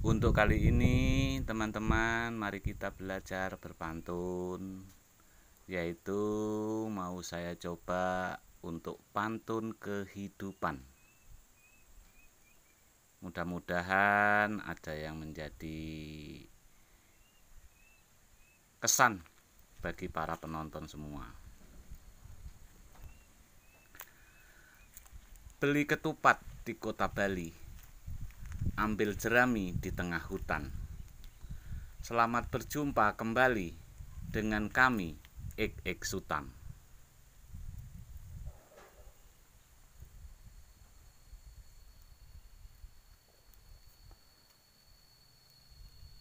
Untuk kali ini teman-teman mari kita belajar berpantun Yaitu mau saya coba untuk pantun kehidupan Mudah-mudahan ada yang menjadi kesan bagi para penonton semua Beli ketupat di kota Bali ambil jerami di tengah hutan. Selamat berjumpa kembali dengan kami, Ek Ek Sutam.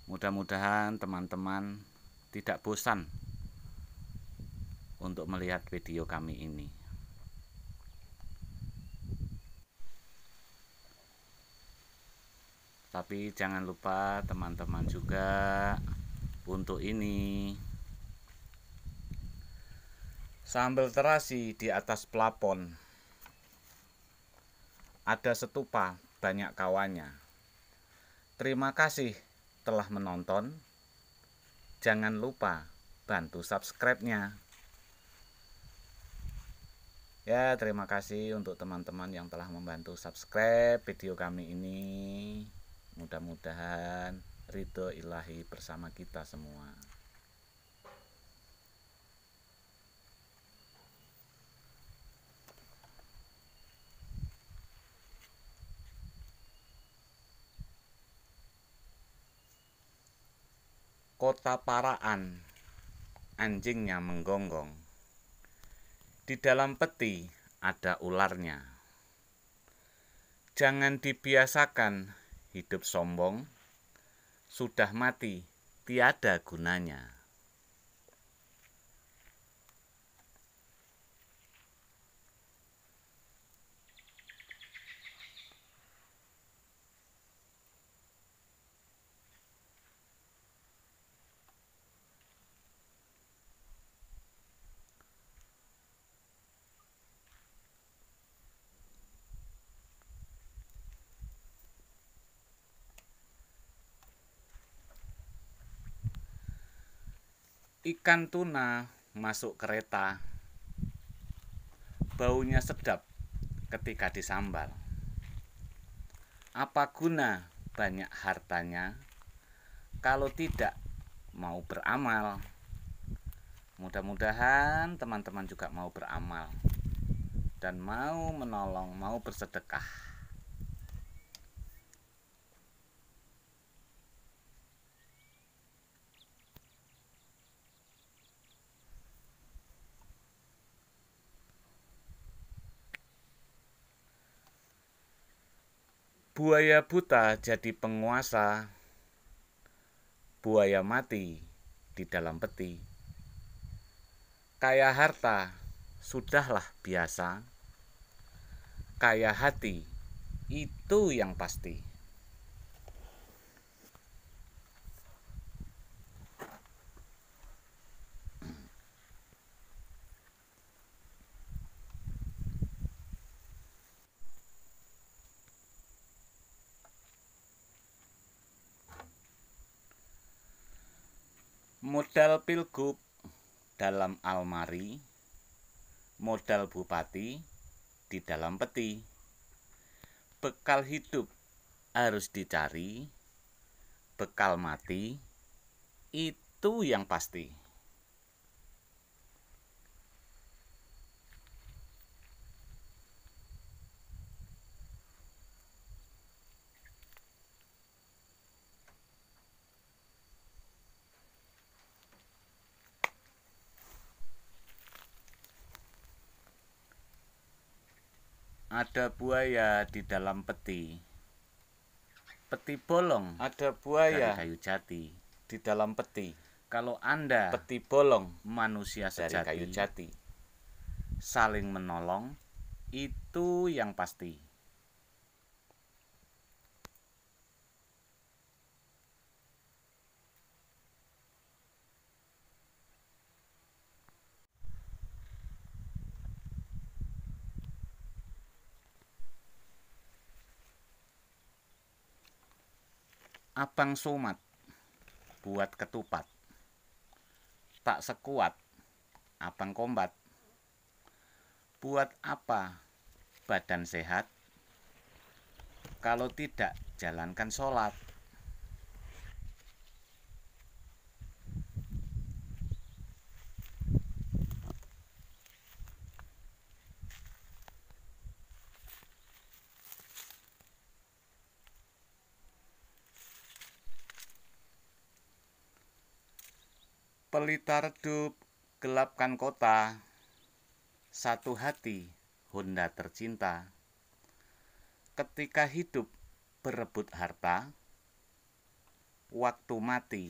Mudah-mudahan teman-teman tidak bosan untuk melihat video kami ini. tapi jangan lupa teman-teman juga untuk ini sambal terasi di atas plafon ada setupa banyak kawannya terima kasih telah menonton jangan lupa bantu subscribe-nya ya terima kasih untuk teman-teman yang telah membantu subscribe video kami ini mudah-mudahan ridho ilahi bersama kita semua Kota Paraan Anjingnya menggonggong Di dalam peti ada ularnya Jangan dibiasakan hidup sombong sudah mati, tiada gunanya. Ikan tuna masuk kereta. Baunya sedap ketika disambal. Apa guna banyak hartanya kalau tidak mau beramal? Mudah-mudahan teman-teman juga mau beramal dan mau menolong, mau bersedekah. Buaya buta jadi penguasa, buaya mati di dalam peti. Kaya harta sudahlah biasa, kaya hati itu yang pasti. modal pilgub dalam almari, modal bupati di dalam peti. Bekal hidup harus dicari, bekal mati itu yang pasti. Ada buaya di dalam peti. Peti bolong. Ada buaya dari kayu jati di dalam peti. Kalau Anda peti bolong manusia sejati dari kayu jati saling menolong itu yang pasti. Abang Somat buat ketupat. Tak sekuat Abang Kombat. Buat apa badan sehat? Kalau tidak jalankan sholat. Pelita redup gelapkan kota Satu hati Honda tercinta Ketika hidup berebut harta Waktu mati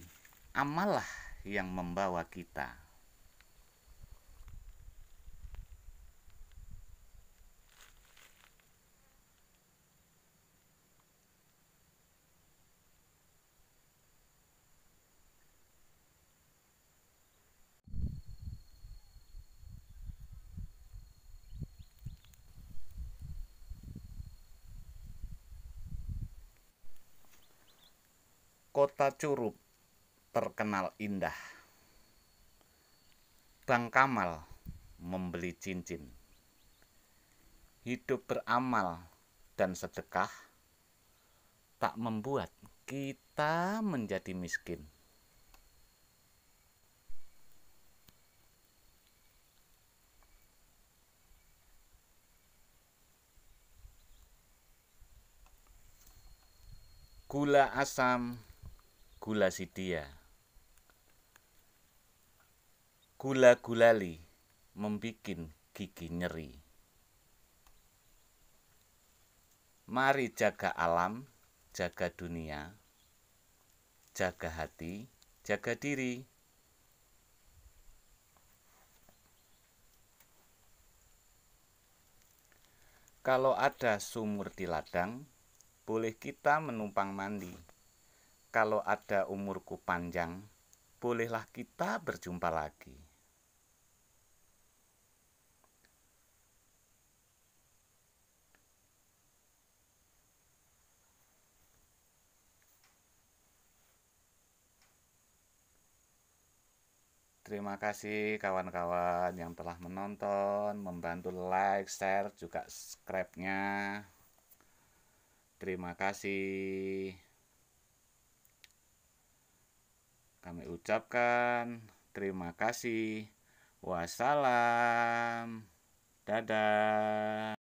Amalah yang membawa kita Kota Curup terkenal indah. Bang Kamal membeli cincin. Hidup beramal dan sedekah tak membuat kita menjadi miskin. Gula asam Gula sidia. Gula-gulali membikin gigi nyeri Mari jaga alam, jaga dunia, jaga hati, jaga diri. Kalau ada sumur di ladang, boleh kita menumpang mandi kalau ada umurku panjang, bolehlah kita berjumpa lagi. Terima kasih kawan-kawan yang telah menonton, membantu like, share, juga subscribe-nya. Terima kasih. Kami ucapkan terima kasih. Wassalam. Dadah.